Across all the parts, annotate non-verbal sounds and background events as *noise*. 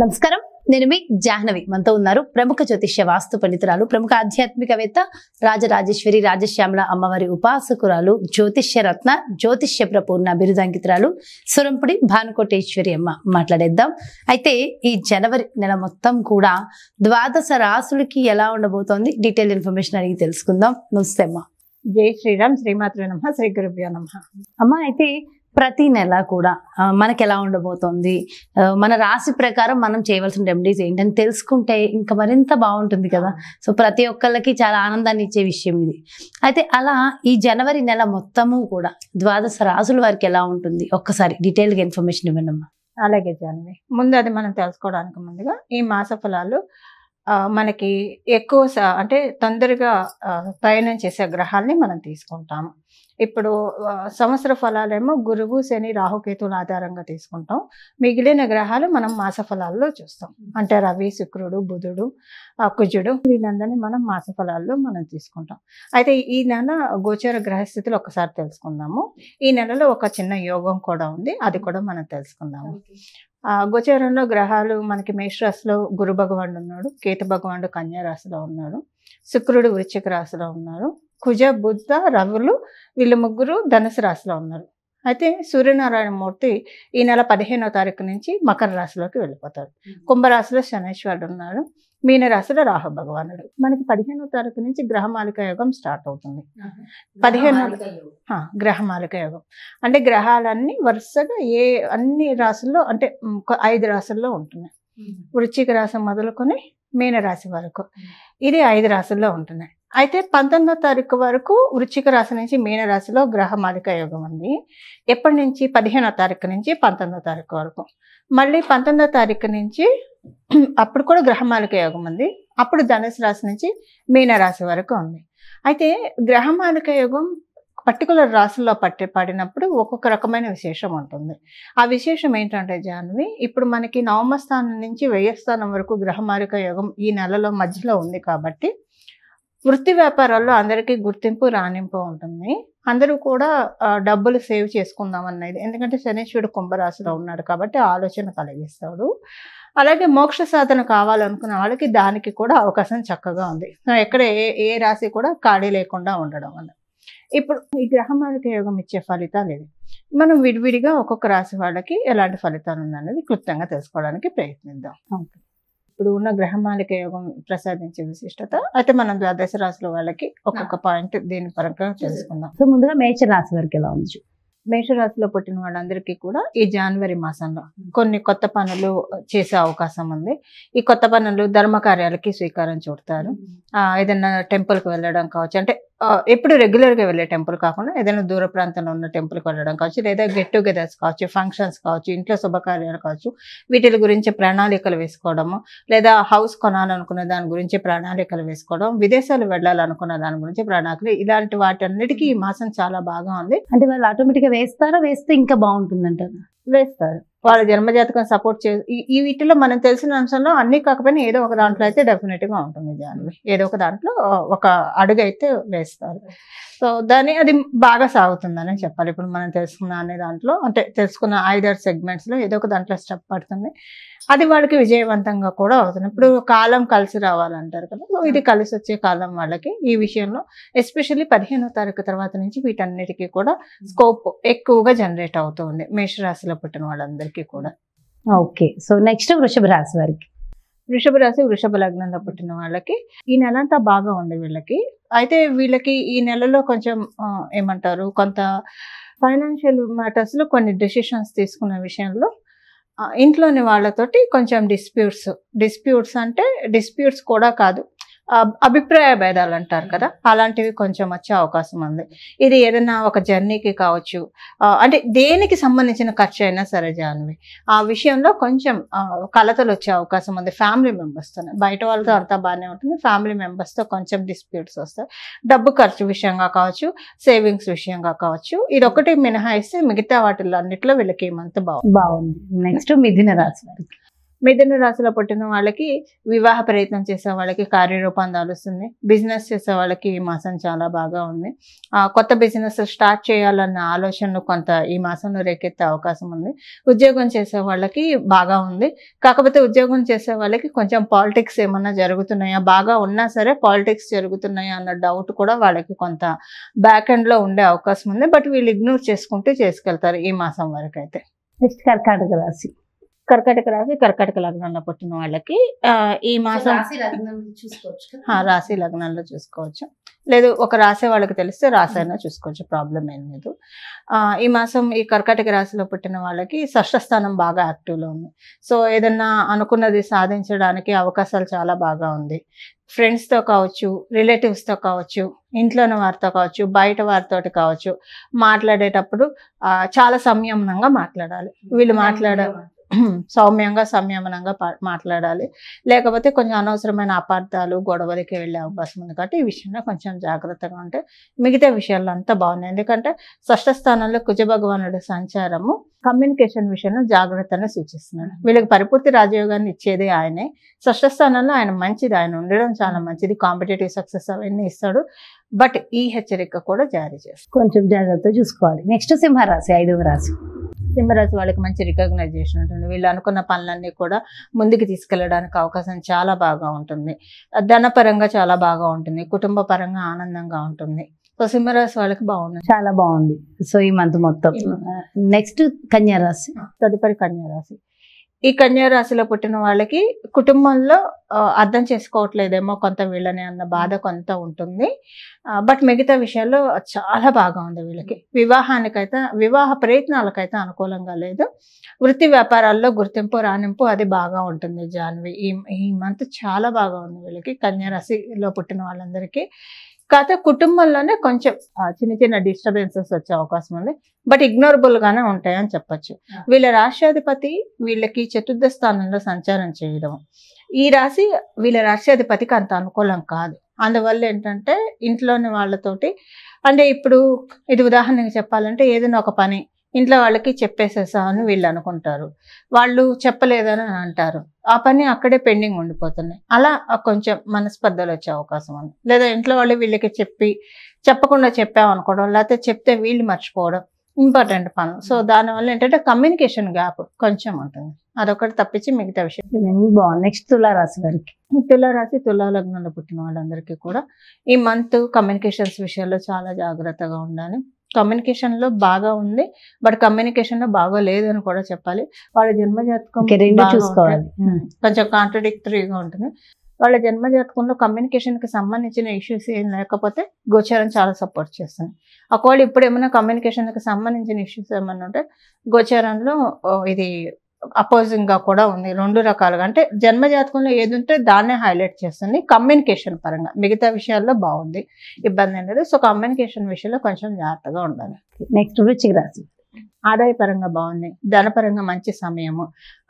నమస్కారం నేను మీ జాహ్నవి మనతో ఉన్నారు ప్రముఖ జ్యోతిష్య వాస్తు పండితురాలు ప్రముఖ ఆధ్యాత్మికవేత్త రాజరాజేశ్వరి రాజశ్యామల అమ్మవారి ఉపాసకురాలు జ్యోతిష్య రత్న జ్యోతిష్య ప్రపూర్ణ బిరుదాంకితురాలు సురంపుడి భానుకోటేశ్వరి అమ్మ మాట్లాడేద్దాం అయితే ఈ జనవరి నెల మొత్తం కూడా ద్వాదశ రాసులకి ఎలా ఉండబోతోంది డీటెయిల్ ఇన్ఫర్మేషన్ అడిగి తెలుసుకుందాం నమస్తే అమ్మ జై శ్రీరామ్ శ్రీమాతృ నమ శ్రీ గురుభ్యో నమ అమ్మ అయితే ప్రతి నెల కూడా మనకి ఎలా ఉండబోతోంది మన రాశి ప్రకారం మనం చేయవలసిన రెమెడీస్ ఏంటని తెలుసుకుంటే ఇంకా మరింత బాగుంటుంది కదా సో ప్రతి ఒక్కళ్ళకి చాలా ఆనందాన్ని ఇచ్చే విషయం ఇది అయితే అలా ఈ జనవరి నెల మొత్తము కూడా ద్వాదశ రాసుల వారికి ఎలా ఉంటుంది ఒక్కసారి డీటెయిల్గా ఇన్ఫర్మేషన్ ఇవ్వండమ్మా అలాగే జాన్వి ముందు అది మనం తెలుసుకోవడానికి ముందుగా ఈ మాస ఫలాలు మనకి ఎక్కువ అంటే తొందరగా ప్రయాణం చేసే గ్రహాలని మనం తీసుకుంటాము ఇప్పుడు సంవత్సర ఫలాలేమో గురువు శని రాహుకేతుల ఆధారంగా తీసుకుంటాం మిగిలిన గ్రహాలు మనం మాస ఫలాల్లో చూస్తాం అంటే రవి శుక్రుడు బుధుడు కుజుడు వీళ్ళందరినీ మనం మాస ఫలాల్లో మనం తీసుకుంటాం అయితే ఈ నెల గోచర గ్రహస్థితులు ఒకసారి తెలుసుకుందాము ఈ నెలలో ఒక చిన్న యోగం కూడా ఉంది అది కూడా మనం తెలుసుకుందాము గోచరంలో గ్రహాలు మనకి మేషరాశిలో గురు భగవానుడు ఉన్నాడు కేతు భగవానుడు కన్యా రాశిలో ఉన్నాడు శుక్రుడు వృశ్చిక రాశిలో ఉన్నారు కుజ బుద్ధ రవులు వీళ్ళు ముగ్గురు ధనుసు రాశిలో ఉన్నారు అయితే సూర్యనారాయణ మూర్తి ఈ నెల పదిహేనో తారీఖు నుంచి మకర రాశిలోకి వెళ్ళిపోతాడు కుంభరాశిలో శనేశ్వరుడు ఉన్నాడు మీనరాశిలో రాహు భగవానుడు మనకి పదిహేనో తారీఖు నుంచి గ్రహమాలిక యోగం స్టార్ట్ అవుతుంది పదిహేనో గ్రహమాలిక యోగం అంటే గ్రహాలన్నీ వరుసగా ఏ అన్ని రాశుల్లో అంటే ఐదు రాశుల్లో ఉంటున్నాయి వృశ్చిక రాశి మొదలుకొని మీనరాశి వరకు ఇది ఐదు రాశుల్లో ఉంటున్నాయి అయితే పంతొమ్మిదో తారీఖు వరకు వృచ్చిక రాశి నుంచి మీనరాశిలో గ్రహ మాలిక యోగం ఉంది ఎప్పటి నుంచి పదిహేనో తారీఖు నుంచి పంతొమ్మిదో తారీఖు వరకు మళ్ళీ పంతొమ్మిదో తారీఖు నుంచి అప్పుడు కూడా గ్రహమాలిక యోగం ఉంది అప్పుడు ధనుసు రాశి నుంచి మీనరాశి వరకు ఉంది అయితే గ్రహమాలిక యోగం పర్టికులర్ రాశుల్లో పట్టి పడినప్పుడు ఒక్కొక్క రకమైన విశేషం ఉంటుంది ఆ విశేషం ఏంటంటే జాన్వి ఇప్పుడు మనకి నవమస్థానం స్థానం నుంచి వ్యయస్థానం స్థానం వరకు గ్రహమాలిక యోగం ఈ నెలలో మధ్యలో ఉంది కాబట్టి వృత్తి వ్యాపారాల్లో అందరికీ గుర్తింపు రాణింపు ఉంటుంది అందరూ కూడా డబ్బులు సేవ్ చేసుకుందాం అన్నది ఎందుకంటే శనీశ్వరుడు కుంభరాశిలో ఉన్నాడు కాబట్టి ఆలోచన కలిగిస్తాడు అలాగే మోక్ష సాధన కావాలనుకున్న వాళ్ళకి దానికి కూడా అవకాశం చక్కగా ఉంది ఎక్కడ ఏ ఏ రాశి కూడా ఖాళీ లేకుండా ఉండడం వల్ల ఇప్పుడు ఈ గ్రహమాలిక యోగం ఇచ్చే ఫలితాలు ఇది మనం విడివిడిగా ఒక్కొక్క రాశి వాళ్ళకి ఎలాంటి ఫలితాలు ఉందనేది క్లుప్తంగా తెలుసుకోవడానికి ప్రయత్నిద్దాం ఓకే ఇప్పుడు ఉన్న గ్రహమాలిక యోగం ప్రసాదించే విశిష్టత అయితే మనం ద్వాదశ రాశుల వాళ్ళకి ఒక్కొక్క పాయింట్ దీని పరంగా తెలుసుకుందాం సో ముందుగా మేష రాశి వారికి ఎలా ఉంది మేషరాశిలో పుట్టిన వాళ్ళందరికీ కూడా ఈ జనవరి మాసంలో కొన్ని కొత్త పనులు చేసే అవకాశం ఉంది ఈ కొత్త పనులు ధర్మ కార్యాలకి స్వీకారం చూడతారు ఏదైనా టెంపుల్కి వెళ్ళడం కావచ్చు అంటే ఎప్పుడు రెగ్యులర్గా వెళ్ళే టెంపుల్ కాకుండా ఏదైనా దూర ప్రాంతంలో ఉన్న టెంపుల్కి వెళ్ళడం కావచ్చు లేదా గెట్ టుగెదర్స్ కావచ్చు ఫంక్షన్స్ కావచ్చు ఇంట్లో శుభకార్యాలు కావచ్చు వీటి గురించి ప్రణాళికలు వేసుకోవడము లేదా హౌస్ కొనాలనుకున్న దాని గురించి ప్రణాళికలు వేసుకోవడం విదేశాలు వెళ్ళాలనుకున్న దాని గురించి ప్రణాళికలు ఇలాంటి అన్నిటికీ ఈ మాసం చాలా బాగా ఉంది అంటే వాళ్ళు ఆటోమేటిక్గా వేస్తారా వేస్తే ఇంకా బాగుంటుంది అంటారు వేస్తారు వాళ్ళ జన్మజాతకం సపోర్ట్ చే ఈ వీటిలో మనం తెలిసిన అంశంలో అన్ని కాకపోయినా ఏదో ఒక దాంట్లో అయితే డెఫినెట్గా ఉంటుంది జాన్వి ఏదో ఒక దాంట్లో ఒక అడుగు అయితే వేస్తారు సో దాన్ని అది బాగా సాగుతుందని చెప్పాలి ఇప్పుడు మనం తెలుసుకున్న అనే దాంట్లో అంటే తెలుసుకున్న ఐదారు సెగ్మెంట్స్లో ఏదో ఒక దాంట్లో స్టెప్ పడుతుంది అది వాళ్ళకి విజయవంతంగా కూడా అవుతుంది ఇప్పుడు కాలం కలిసి రావాలంటారు కదా సో ఇది hmm. కలిసి వచ్చే కాలం వాళ్ళకి ఈ విషయంలో ఎస్పెషల్లీ పదిహేనో తారీఖు తర్వాత నుంచి వీటన్నిటికీ కూడా hmm. స్కోప్ ఎక్కువగా జనరేట్ అవుతుంది మేషరాశిలో పుట్టిన వాళ్ళందరికీ కూడా ఓకే సో నెక్స్ట్ వృషభ రాశి వారికి వృషభ రాశి వృషభ లగ్నంలో పుట్టిన వాళ్ళకి ఈ నెల అంతా బాగా ఉంది వీళ్ళకి అయితే వీళ్ళకి ఈ నెలలో కొంచెం ఏమంటారు కొంత ఫైనాన్షియల్ మ్యాటర్స్లో కొన్ని డెసిషన్స్ తీసుకున్న విషయంలో ఇంట్లోని వాళ్ళతోటి కొంచెం డిస్ప్యూట్స్ డిస్ప్యూట్స్ అంటే డిస్ప్యూట్స్ కూడా కాదు అభిప్రాయ భేదాలు అంటారు కదా అలాంటివి కొంచెం వచ్చే అవకాశం ఉంది ఇది ఏదైనా ఒక జర్నీకి కావచ్చు అంటే దేనికి సంబంధించిన ఖర్చు అయినా సరే జాన్వి ఆ విషయంలో కొంచెం కలతలు వచ్చే అవకాశం ఉంది ఫ్యామిలీ మెంబర్స్తో బయట వాళ్ళతో అంతా బాగానే ఉంటుంది ఫ్యామిలీ మెంబర్స్తో కొంచెం డిస్ప్యూట్స్ వస్తాయి డబ్బు ఖర్చు విషయంగా కావచ్చు సేవింగ్స్ విషయంగా కావచ్చు ఇది ఒకటి మినహాయిస్తే మిగతా వాటిల్లో అన్నింటిలో వీళ్ళకి ఏమంత బాగుంది బాగుంది నెక్స్ట్ మిథున రాశి వారికి మిథున రాశిలో పుట్టిన వాళ్ళకి వివాహ ప్రయత్నం చేసే వాళ్ళకి కార్యరూపం దాలుస్తుంది బిజినెస్ చేసే వాళ్ళకి ఈ మాసం చాలా బాగా ఉంది కొత్త బిజినెస్ స్టార్ట్ చేయాలన్న ఆలోచనలు కొంత ఈ మాసంలో రేకెత్తే అవకాశం ఉంది ఉద్యోగం చేసే వాళ్ళకి బాగా ఉంది కాకపోతే ఉద్యోగం చేసే వాళ్ళకి కొంచెం పాలిటిక్స్ ఏమన్నా జరుగుతున్నాయా బాగా ఉన్నా సరే పాలిటిక్స్ జరుగుతున్నాయా అన్న డౌట్ కూడా వాళ్ళకి కొంత బ్యాక్ ఎండ్లో ఉండే అవకాశం ఉంది బట్ వీళ్ళు ఇగ్నోర్ చేసుకుంటూ చేసుకెళ్తారు ఈ మాసం వరకు అయితే నెక్స్ట్ కర్కాటక రాశి కర్కాటక రాశి కర్కాటక లగ్నంలో పుట్టిన వాళ్ళకి ఈ మాసం చూసుకోవచ్చు రాశి లగ్నంలో చూసుకోవచ్చు లేదు ఒక రాసే వాళ్ళకి తెలిస్తే రాసైనా చూసుకోవచ్చు ప్రాబ్లం ఏం లేదు ఈ మాసం ఈ కర్కాటక రాశిలో పుట్టిన వాళ్ళకి షష్టస్థానం బాగా యాక్టివ్లో ఉంది సో ఏదన్నా అనుకున్నది సాధించడానికి అవకాశాలు చాలా బాగా ఉంది ఫ్రెండ్స్తో కావచ్చు రిలేటివ్స్తో కావచ్చు ఇంట్లోని వారితో కావచ్చు బయట వారితో కావచ్చు మాట్లాడేటప్పుడు చాలా సంయమనంగా మాట్లాడాలి వీళ్ళు మాట్లాడే *clears throat* సౌమ్యంగా సంయమనంగా మాట్లాడాలి లేకపోతే కొంచెం అనవసరమైన అపార్థాలు గొడవలకి వెళ్ళే అవకాశం ఉంది కాబట్టి ఈ విషయంలో కొంచెం జాగ్రత్తగా ఉంటే మిగతా విషయాలు అంతా బాగున్నాయి ఎందుకంటే స్పష్ట స్థానంలో కుజ భగవానుడి సంచారము కమ్యూనికేషన్ విషయంలో జాగ్రత్తగా సూచిస్తున్నాడు వీళ్ళకి పరిపూర్తి రాజయోగాన్ని ఇచ్చేది ఆయనే స్పష్ట స్థానంలో ఆయన మంచిది ఆయన ఉండడం చాలా మంచిది కాంపిటేటివ్ సక్సెస్ అవన్నీ ఇస్తాడు బట్ ఈ హెచ్చరిక కూడా జారీ చేస్తాడు కొంచెం జాగ్రత్త చూసుకోవాలి నెక్స్ట్ సింహరాశి ఐదవ రాశి సింహరాశి వాళ్ళకి మంచి రికగ్నైజేషన్ ఉంటుంది వీళ్ళు అనుకున్న పనులన్నీ కూడా ముందుకు తీసుకెళ్ళడానికి అవకాశం చాలా బాగా ఉంటుంది ధనపరంగా చాలా బాగా ఉంటుంది కుటుంబ పరంగా ఆనందంగా ఉంటుంది సో సింహరాశి వాళ్ళకి బాగుంది చాలా బాగుంది సో ఈ మంత్ మొత్తం నెక్స్ట్ కన్యారాశి తదుపరి కన్యారాశి ఈ రాశిలో పుట్టిన వాళ్ళకి కుటుంబంలో అర్థం చేసుకోవట్లేదేమో కొంత వీళ్ళని అన్న బాధ కొంత ఉంటుంది బట్ మిగతా విషయాల్లో చాలా బాగా ఉంది వీళ్ళకి వివాహానికైతే వివాహ ప్రయత్నాలకైతే అనుకూలంగా లేదు వృత్తి వ్యాపారాల్లో గుర్తింపు రాణింపు అది బాగా ఉంటుంది జాన్వి ఈ ఈ మంత్ చాలా బాగా ఉంది వీళ్ళకి రాశిలో పుట్టిన వాళ్ళందరికీ కాకపోతే కుటుంబంలోనే కొంచెం చిన్న చిన్న డిస్టర్బెన్సెస్ వచ్చే అవకాశం ఉంది బట్ ఇగ్నోరబుల్ గానే ఉంటాయని చెప్పచ్చు వీళ్ళ రాష్ట్రాధిపతి వీళ్ళకి చతుర్థ స్థానంలో సంచారం చేయడం ఈ రాశి వీళ్ళ రాష్ట్రాధిపతికి అంత అనుకూలం కాదు అందువల్ల ఏంటంటే ఇంట్లోని వాళ్ళతోటి అంటే ఇప్పుడు ఇది ఉదాహరణకి చెప్పాలంటే ఏదైనా ఒక పని ఇంట్లో వాళ్ళకి చెప్పేసేసామని వీళ్ళు అనుకుంటారు వాళ్ళు చెప్పలేదని అంటారు ఆ పని అక్కడే పెండింగ్ ఉండిపోతున్నాయి అలా కొంచెం మనస్పర్ధలు వచ్చే అవకాశం ఉంది లేదా ఇంట్లో వాళ్ళు వీళ్ళకి చెప్పి చెప్పకుండా చెప్పామనుకోవడం లేకపోతే చెప్తే వీళ్ళు మర్చిపోవడం ఇంపార్టెంట్ పనులు సో దానివల్ల ఏంటంటే కమ్యూనికేషన్ గ్యాప్ కొంచెం ఉంటుంది అదొకటి తప్పించి మిగతా విషయం బాగుంది నెక్స్ట్ తులారాశి వారికి తులారాశి తులాలగ్నంలో పుట్టిన వాళ్ళందరికీ కూడా ఈ మంత్ కమ్యూనికేషన్స్ విషయంలో చాలా జాగ్రత్తగా ఉండాలి కమ్యూనికేషన్లో బాగా ఉంది బట్ కమ్యూనికేషన్లో బాగా అని కూడా చెప్పాలి వాళ్ళ జన్మజాతకం చూసుకోవాలి కొంచెం కాంట్రడిక్టరీగా ఉంటుంది వాళ్ళ జన్మ జాతకంలో కమ్యూనికేషన్కి సంబంధించిన ఇష్యూస్ ఏం లేకపోతే గోచారం చాలా సపోర్ట్ చేస్తుంది ఒకవేళ ఇప్పుడు ఏమైనా కమ్యూనికేషన్కి సంబంధించిన ఇష్యూస్ ఏమన్నా ఉంటే గోచారంలో ఇది అపోజింగ్ గా కూడా ఉంది రెండు రకాలుగా అంటే జన్మజాతకంలో ఏది ఉంటే దాన్నే హైలైట్ చేస్తుంది కమ్యూనికేషన్ పరంగా మిగతా విషయాల్లో బాగుంది ఇబ్బంది అనేది సో కమ్యూనికేషన్ విషయంలో కొంచెం జాగ్రత్తగా ఉండాలి నెక్స్ట్ రుచికి రాశి ఆదాయపరంగా బాగుంది ధనపరంగా మంచి సమయము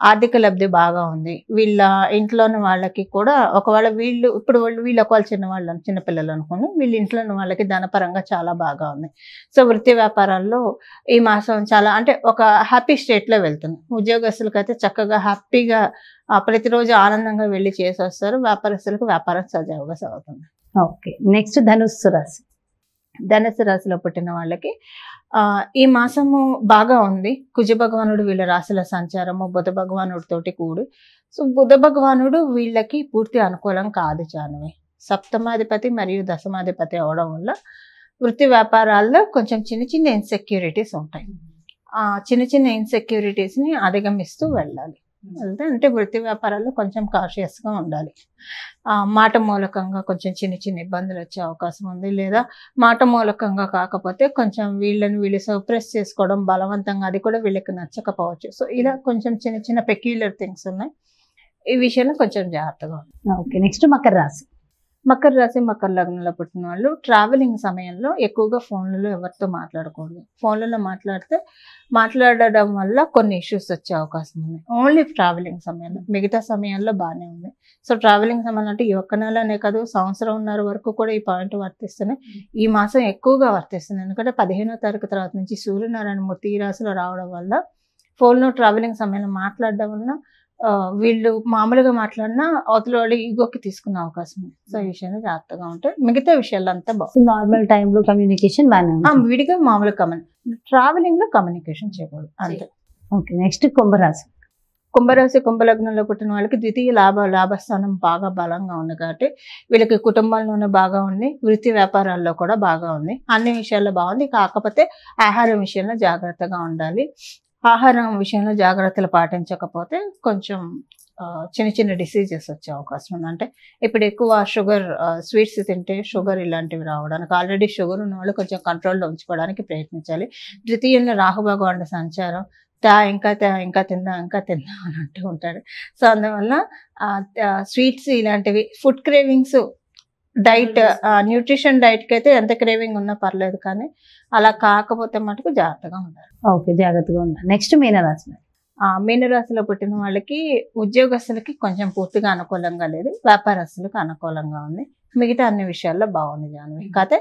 ఆర్థిక లబ్ధి బాగా ఉంది వీళ్ళ ఇంట్లోని వాళ్ళకి కూడా ఒకవేళ వీళ్ళు ఇప్పుడు వాళ్ళు వీళ్ళు ఒకవేళ వాళ్ళు చిన్నపిల్లలు అనుకుని వీళ్ళ ఇంట్లోని వాళ్ళకి ధనపరంగా చాలా బాగా ఉంది సో వృత్తి వ్యాపారాల్లో ఈ మాసం చాలా అంటే ఒక హ్యాపీ స్టేట్లో వెళ్తుంది ఉద్యోగస్తులకు అయితే చక్కగా హ్యాపీగా ప్రతిరోజు ఆనందంగా వెళ్ళి చేసి వస్తారు వ్యాపారస్తులకు వ్యాపారం సజావుగా సాగుతుంది ఓకే నెక్స్ట్ ధనుస్సు రాశి ధనుసు రాశిలో పుట్టిన వాళ్ళకి ఈ మాసము బాగా ఉంది కుజ భగవానుడు వీళ్ళ రాశుల సంచారము బుధ భగవానుడితోటి కూడి సో బుధ భగవానుడు వీళ్ళకి పూర్తి అనుకూలం కాదు జానమే సప్తమాధిపతి మరియు దశమాధిపతి అవడం వల్ల వృత్తి వ్యాపారాల్లో కొంచెం చిన్న చిన్న ఇన్సెక్యూరిటీస్ ఉంటాయి ఆ చిన్న చిన్న ఇన్సెక్యూరిటీస్ని అధిగమిస్తూ వెళ్ళాలి అంటే వృత్తి వ్యాపారాలు కొంచెం కాషియస్గా ఉండాలి మాట మూలకంగా కొంచెం చిన్న చిన్న ఇబ్బందులు వచ్చే అవకాశం ఉంది లేదా మాట మూలకంగా కాకపోతే కొంచెం వీళ్ళని వీళ్ళు సప్రెస్ చేసుకోవడం బలవంతంగా అది కూడా వీళ్ళకి నచ్చకపోవచ్చు సో ఇలా కొంచెం చిన్న చిన్న పెక్యులర్ థింగ్స్ ఉన్నాయి ఈ విషయంలో కొంచెం జాగ్రత్తగా ఉంది ఓకే నెక్స్ట్ మకర రాశి మకర రాశి మకర లగ్నంలో పుట్టిన వాళ్ళు ట్రావెలింగ్ సమయంలో ఎక్కువగా ఫోన్లలో ఎవరితో మాట్లాడకూడదు ఫోన్లలో మాట్లాడితే మాట్లాడడం వల్ల కొన్ని ఇష్యూస్ వచ్చే అవకాశం ఉంది ఓన్లీ ట్రావెలింగ్ సమయంలో మిగతా సమయాల్లో బాగానే ఉంది సో ట్రావెలింగ్ సమయంలో అంటే ఈ ఒక్క నెలనే కాదు సంవత్సరంన్నర వరకు కూడా ఈ పాయింట్ వర్తిస్తున్నాయి ఈ మాసం ఎక్కువగా వర్తిస్తుంది ఎందుకంటే పదిహేనో తారీఖు తర్వాత నుంచి సూర్యనారాయణ మూర్తి ఈ రాశిలో రావడం వల్ల ఫోన్లో ట్రావెలింగ్ సమయంలో మాట్లాడడం వల్ల వీళ్ళు మామూలుగా మాట్లాడినా అవతల వాళ్ళు ఈగోకి తీసుకునే అవకాశం సో ఈ విషయంలో జాగ్రత్తగా ఉంటే మిగతా విషయాలు అంతా బాగుంది నార్మల్ టైంలో కమ్యూనికేషన్ బాగానే విడిగా మామూలు కమ్యూని ట్రావెలింగ్ లో కమ్యూనికేషన్ చేయకూడదు అంతే ఓకే నెక్స్ట్ కుంభరాశి కుంభరాశి కుంభలగ్నంలో పుట్టిన వాళ్ళకి ద్వితీయ లాభ లాభస్థానం బాగా బలంగా ఉంది కాబట్టి వీళ్ళకి కుటుంబంలోనూ బాగా ఉంది వృత్తి వ్యాపారాల్లో కూడా బాగా ఉంది అన్ని విషయాల్లో బాగుంది కాకపోతే ఆహారం విషయంలో జాగ్రత్తగా ఉండాలి ఆహారం విషయంలో జాగ్రత్తలు పాటించకపోతే కొంచెం చిన్న చిన్న డిసీజెస్ వచ్చే అవకాశం ఉంది అంటే ఇప్పుడు ఎక్కువ షుగర్ స్వీట్స్ తింటే షుగర్ ఇలాంటివి రావడానికి ఆల్రెడీ షుగర్ ఉన్న వాళ్ళు కొంచెం కంట్రోల్లో ఉంచుకోవడానికి ప్రయత్నించాలి ద్వితీయంలో రాహుభగవాన్ సంచారం తా ఇంకా తా ఇంకా తిందా ఇంకా తిందా అని అంటూ ఉంటాడు సో అందువల్ల స్వీట్స్ ఇలాంటివి ఫుడ్ క్రేవింగ్స్ డైట్ న్యూట్రిషన్ డైట్కి అయితే ఎంత క్రేవింగ్ ఉన్నా పర్లేదు కానీ అలా కాకపోతే మటుకు జాగ్రత్తగా ఉండాలి ఓకే జాగ్రత్తగా ఉండాలి నెక్స్ట్ మీనరాశి మీనరాశిలో పుట్టిన వాళ్ళకి ఉద్యోగస్తులకి కొంచెం పూర్తిగా అనుకూలంగా లేదు వ్యాపారస్తులకు అనుకూలంగా ఉంది మిగతా అన్ని విషయాల్లో బాగుంది జాన్వి hmm. కాకపోతే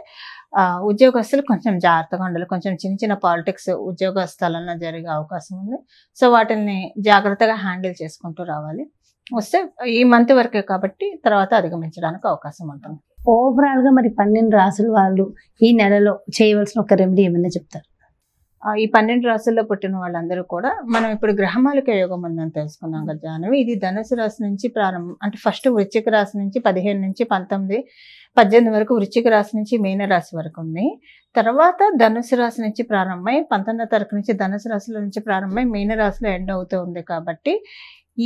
ఉద్యోగస్తులు కొంచెం జాగ్రత్తగా ఉండాలి కొంచెం చిన్న చిన్న పాలిటిక్స్ ఉద్యోగస్తులన్నా జరిగే అవకాశం ఉంది సో వాటిని జాగ్రత్తగా హ్యాండిల్ చేసుకుంటూ రావాలి వస్తే ఈ మంత్ వరకే కాబట్టి తర్వాత అధిగమించడానికి అవకాశం ఉంటుంది ఓవరాల్గా మరి పన్నెండు రాసుల వాళ్ళు ఈ నెలలో చేయవలసిన ఒక రెమెడీ ఏమైనా చెప్తారు ఈ పన్నెండు రాసుల్లో పుట్టిన వాళ్ళందరూ కూడా మనం ఇప్పుడు గ్రహమాలిక యోగం ఉందని తెలుసుకున్నాం కదా జానవి ఇది ధనుసు రాశి నుంచి ప్రారంభం అంటే ఫస్ట్ వృచ్చిక రాశి నుంచి పదిహేను నుంచి పంతొమ్మిది పద్దెనిమిది వరకు వృచ్చిక రాశి నుంచి మీన రాశి వరకు ఉంది తర్వాత ధనుసు రాశి నుంచి ప్రారంభమై పంతొమ్మిదో తారీఖు నుంచి ధనుసు రాశుల నుంచి ప్రారంభమై మీన రాశిలో ఎండ్ అవుతూ ఉంది కాబట్టి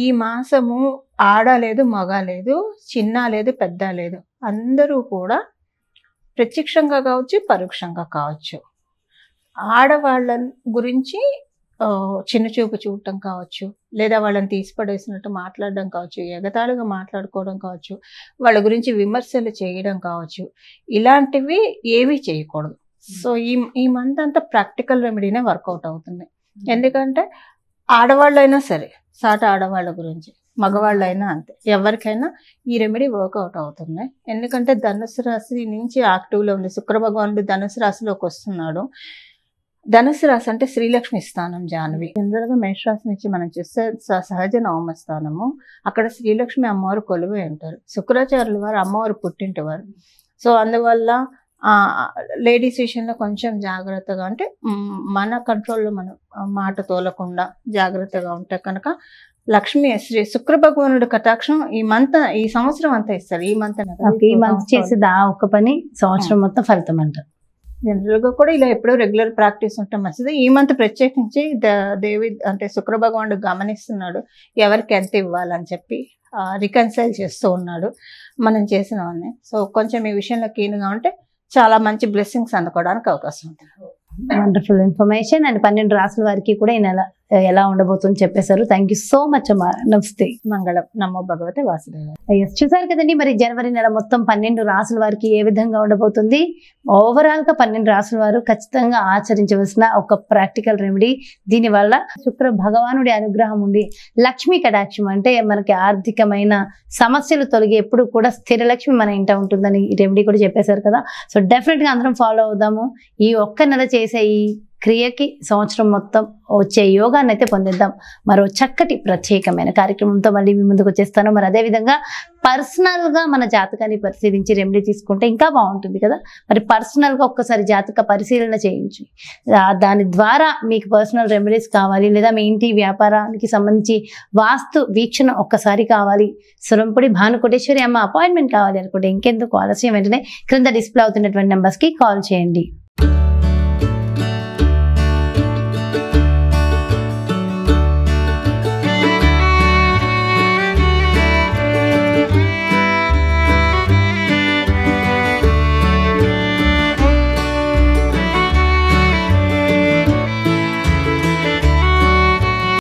ఈ మాసము ఆడ లేదు మగ లేదు చిన్న లేదు పెద్ద లేదు అందరూ కూడా ప్రత్యక్షంగా కావచ్చు పరోక్షంగా కావచ్చు ఆడవాళ్ళ గురించి చిన్న చూపు చూడటం కావచ్చు లేదా వాళ్ళని తీసిపడేసినట్టు మాట్లాడడం కావచ్చు ఎగతాళిగా మాట్లాడుకోవడం కావచ్చు వాళ్ళ గురించి విమర్శలు చేయడం కావచ్చు ఇలాంటివి ఏవీ చేయకూడదు సో ఈ ఈ మంత్ అంతా ప్రాక్టికల్ రెమెడీనే వర్కౌట్ అవుతుంది ఎందుకంటే ఆడవాళ్ళైనా సరే సాట ఆడవాళ్ళ గురించి మగవాళ్ళైనా అంతే ఎవరికైనా ఈ రెమెడీ వర్కౌట్ అవుతున్నాయి ఎందుకంటే ధనుసు రాశి నుంచి యాక్టివ్లో ఉంది శుక్ర భగవానుడు ధనుసు రాశిలోకి వస్తున్నాడు ధనుసు రాశి అంటే శ్రీలక్ష్మి స్థానం జాన్వి జనరల్గా మేషరాశి నుంచి మనం చూస్తే సహజ నవమ స్థానము అక్కడ శ్రీలక్ష్మి అమ్మవారు కొలువై ఉంటారు శుక్రాచార్యుల వారు అమ్మవారు పుట్టింటి వారు సో అందువల్ల లేడీస్ విషయంలో కొంచెం జాగ్రత్తగా అంటే మన కంట్రోల్లో మనం మాట తోలకుండా జాగ్రత్తగా ఉంటే కనుక లక్ష్మి శ్రీ శుక్ర భగవానుడు కటాక్షం ఈ మంత్ ఈ సంవత్సరం అంతా ఇస్తారు ఈ మంత్ ఈ మంత్ చేసేది ఆ ఒక్క పని సంవత్సరం మొత్తం ఫలితం అంటారు జనరల్గా కూడా ఇలా ఎప్పుడో రెగ్యులర్ ప్రాక్టీస్ ఉండటం మంచిది ఈ మంత్ ప్రత్యేకించి దేవి అంటే శుక్ర భగవానుడు గమనిస్తున్నాడు ఎవరికి ఎంత ఇవ్వాలని చెప్పి రికన్సైల్ చేస్తూ ఉన్నాడు మనం చేసినవన్నీ సో కొంచెం ఈ విషయంలో కీన్గా ఉంటే చాలా మంచి బ్లెస్సింగ్స్ అందుకోవడానికి అవకాశం ఉంటుంది వండర్ఫుల్ ఇన్ఫర్మేషన్ అండ్ పన్నెండు రాసుల వారికి కూడా ఈ నెల ఎలా ఉండబోతుందని చెప్పేశారు థ్యాంక్ యూ సో మచ్ అమ్మా నమస్తే మంగళం నమో భగవతే వాసుదేవ ఎస్ చూసారు కదండి మరి జనవరి నెల మొత్తం పన్నెండు రాసుల వారికి ఏ విధంగా ఉండబోతుంది ఓవరాల్గా పన్నెండు రాసుల వారు ఖచ్చితంగా ఆచరించవలసిన ఒక ప్రాక్టికల్ రెమెడీ దీనివల్ల శుక్ర భగవానుడి అనుగ్రహం ఉండి లక్ష్మీ కటాక్షం అంటే మనకి ఆర్థికమైన సమస్యలు తొలగి ఎప్పుడు కూడా స్థిర లక్ష్మి మన ఇంట ఉంటుందని రెమెడీ కూడా చెప్పేశారు కదా సో డెఫినెట్గా అందరం ఫాలో అవుదాము ఈ ఒక్క నెల చేసే ఈ క్రియకి సంవత్సరం మొత్తం వచ్చే యోగాన్ని అయితే పొందిద్దాం మరో చక్కటి ప్రత్యేకమైన కార్యక్రమంతో మళ్ళీ మీ ముందుకు వచ్చేస్తాను మరి అదేవిధంగా పర్సనల్గా మన జాతకాన్ని పరిశీలించి రెమెడీ తీసుకుంటే ఇంకా బాగుంటుంది కదా మరి పర్సనల్గా ఒక్కసారి జాతక పరిశీలన చేయించు దాని ద్వారా మీకు పర్సనల్ రెమెడీస్ కావాలి లేదా మీ ఇంటి వ్యాపారానికి సంబంధించి వాస్తు వీక్షణ ఒక్కసారి కావాలి సురంపుడి భానుకోటేశ్వరి అమ్మ అపాయింట్మెంట్ కావాలి అనుకుంటే ఇంకెందుకు ఆలస్యం వెంటనే క్రింద డిస్ప్లే అవుతున్నటువంటి నెంబర్స్కి కాల్ చేయండి